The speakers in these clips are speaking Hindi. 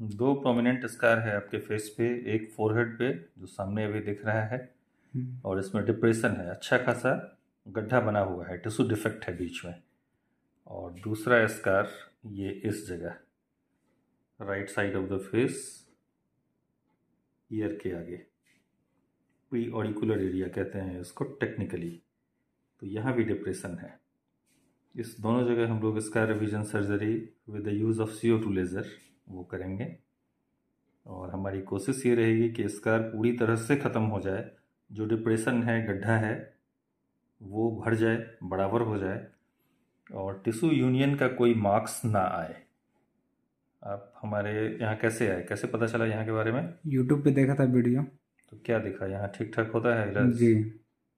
दो प्रोमिनेंट स्कार है आपके फेस पे एक फोरहेड पे जो सामने अभी दिख रहा है हम्म। और इसमें डिप्रेशन है अच्छा खासा गड्ढा बना हुआ है टिश्यू डिफेक्ट है बीच में और दूसरा स्कार ये इस जगह right side of the face ear के आगे प्री ऑडिकुलर एरिया कहते हैं इसको टेक्निकली तो यहाँ भी डिप्रेशन है इस दोनों जगह हम लोग scar revision surgery with the use of C two laser वो करेंगे और हमारी कोशिश ये रहेगी कि स्कार पूरी तरह से ख़त्म हो जाए जो डिप्रेशन है गड्ढा है वो भर जाए बराबर हो जाए और टिशू यूनियन का कोई मार्क्स ना आए आप हमारे यहाँ कैसे आए कैसे पता चला यहाँ के बारे में यूट्यूब पे देखा था वीडियो तो क्या देखा यहाँ ठीक ठाक होता है जी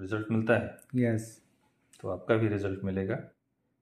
रिजल्ट मिलता है यस तो आपका भी रिजल्ट मिलेगा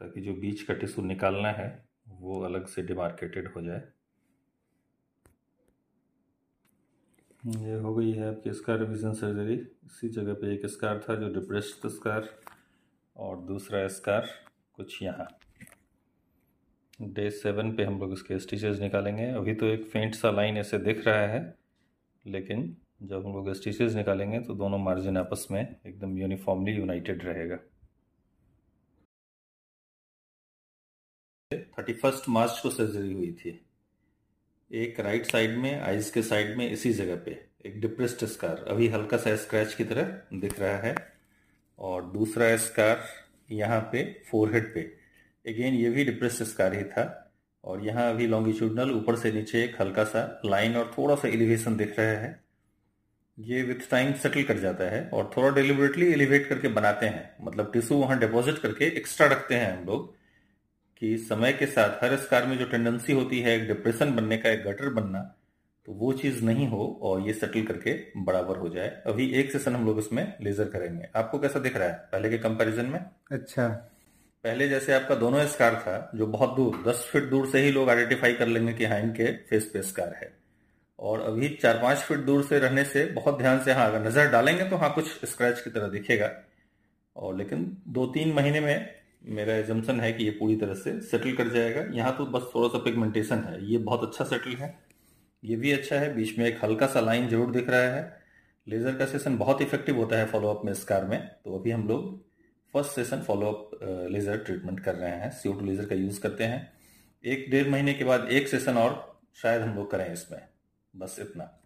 ताकि जो बीच का टिश्यू निकालना है वो अलग से डिमार्केटेड हो जाए ये हो गई है आपकी स्कार रिविजन सर्जरी इसी जगह पे एक स्कार था जो डिप्रेस्ड स्कार और दूसरा स्कार कुछ यहाँ डे सेवन पे हम लोग इसके स्टिचेज निकालेंगे अभी तो एक फेंट सा लाइन ऐसे दिख रहा है लेकिन जब हम लोग स्टिचेज निकालेंगे तो दोनों मार्जिन आपस में एकदम यूनिफॉर्मली यूनाइटेड रहेगा थर्टी फर्स्ट मार्च को सर्जरी हुई थी एक राइट साइड में आइज के साइड में इसी जगह पे एक डिप्रेस्ड स्कार अभी हल्का सा स्क्रैच की तरह दिख रहा है और दूसरा स्कार यहाँ पे फोरहेड पे अगेन ये भी डिप्रेस्ड स्कार ही था और यहाँ अभी लॉन्गिट्यूडनल ऊपर से नीचे एक हल्का सा लाइन और थोड़ा सा एलिवेशन दिख रहा है ये विथ टाइम सेटल कर जाता है और थोड़ा डिलिबरेटली एलिवेट करके बनाते हैं मतलब टिश्यू वहाँ डिपॉजिट करके एक्स्ट्रा रखते हैं हम लोग कि समय के साथ हर इस कार में जो टेंडेंसी होती है एक डिप्रेशन बनने का एक गटर बनना तो वो चीज नहीं हो और ये सेटल करके बराबर हो जाए अभी एक सेशन हम लोग इसमें लेजर करेंगे आपको कैसा दिख रहा है पहले के कंपैरिजन में अच्छा पहले जैसे आपका दोनों स्कार था जो बहुत दूर दस फीट दूर से ही लोग आइडेंटिफाई कर लेंगे कि हाँ इनके फेस पे स्कार है और अभी चार पांच फीट दूर से रहने से बहुत ध्यान से हाँ अगर नजर डालेंगे तो हाँ कुछ स्क्रैच की तरह दिखेगा और लेकिन दो तीन महीने में मेरा एजम्सन है कि ये पूरी तरह से सेटल कर जाएगा यहाँ तो बस थोड़ा सा पिगमेंटेशन है ये बहुत अच्छा सेटल है ये भी अच्छा है बीच में एक हल्का सा लाइन जरूर दिख रहा है लेज़र का सेशन बहुत इफेक्टिव होता है फॉलोअप में इस कार में तो अभी हम लोग first session follow up laser treatment कर रहे हैं सीओ लेज़र का यूज़ करते हैं एक डेढ़ महीने के बाद एक सेशन और शायद हम लोग करें इसमें बस इतना